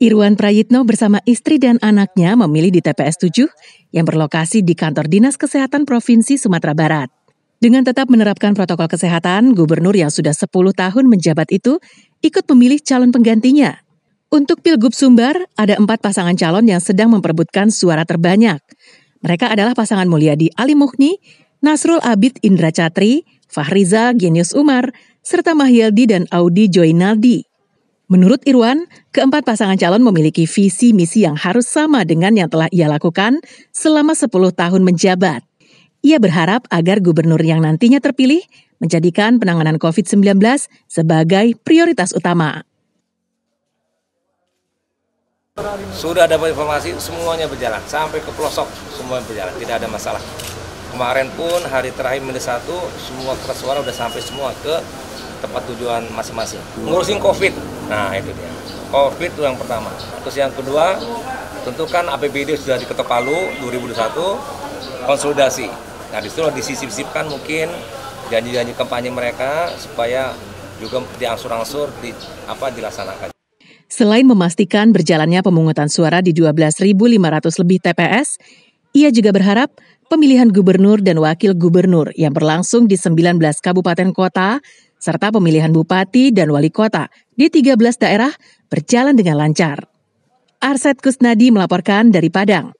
Irwan Prayitno bersama istri dan anaknya memilih di TPS 7 yang berlokasi di kantor Dinas Kesehatan Provinsi Sumatera Barat. Dengan tetap menerapkan protokol kesehatan, gubernur yang sudah 10 tahun menjabat itu ikut memilih calon penggantinya. Untuk Pilgub Sumbar, ada empat pasangan calon yang sedang memperebutkan suara terbanyak. Mereka adalah pasangan Mulyadi Ali Muhni, Nasrul Abid Indra Catri, Fahriza Genius Umar, serta Mahyaldi dan Audi Joinaldi. Menurut Irwan, keempat pasangan calon memiliki visi misi yang harus sama dengan yang telah ia lakukan selama 10 tahun menjabat. Ia berharap agar gubernur yang nantinya terpilih menjadikan penanganan COVID-19 sebagai prioritas utama. Sudah dapat informasi semuanya berjalan sampai ke pelosok semuanya berjalan tidak ada masalah. Kemarin pun hari terakhir menit satu semua kertas suara sudah sampai semua ke tempat tujuan masing-masing. Ngurusin COVID, nah itu dia. COVID itu yang pertama. Terus yang kedua, tentukan APBD sudah diketok palu 2021, konsolidasi. Nah disitu disisip-sipkan mungkin janji-janji kampanye mereka supaya juga diangsur-angsur di, apa dilaksanakan. Selain memastikan berjalannya pemungutan suara di 12.500 lebih TPS, ia juga berharap pemilihan gubernur dan wakil gubernur yang berlangsung di 19 kabupaten kota serta pemilihan bupati dan wali kota di 13 daerah berjalan dengan lancar. Arset Kusnadi melaporkan dari Padang.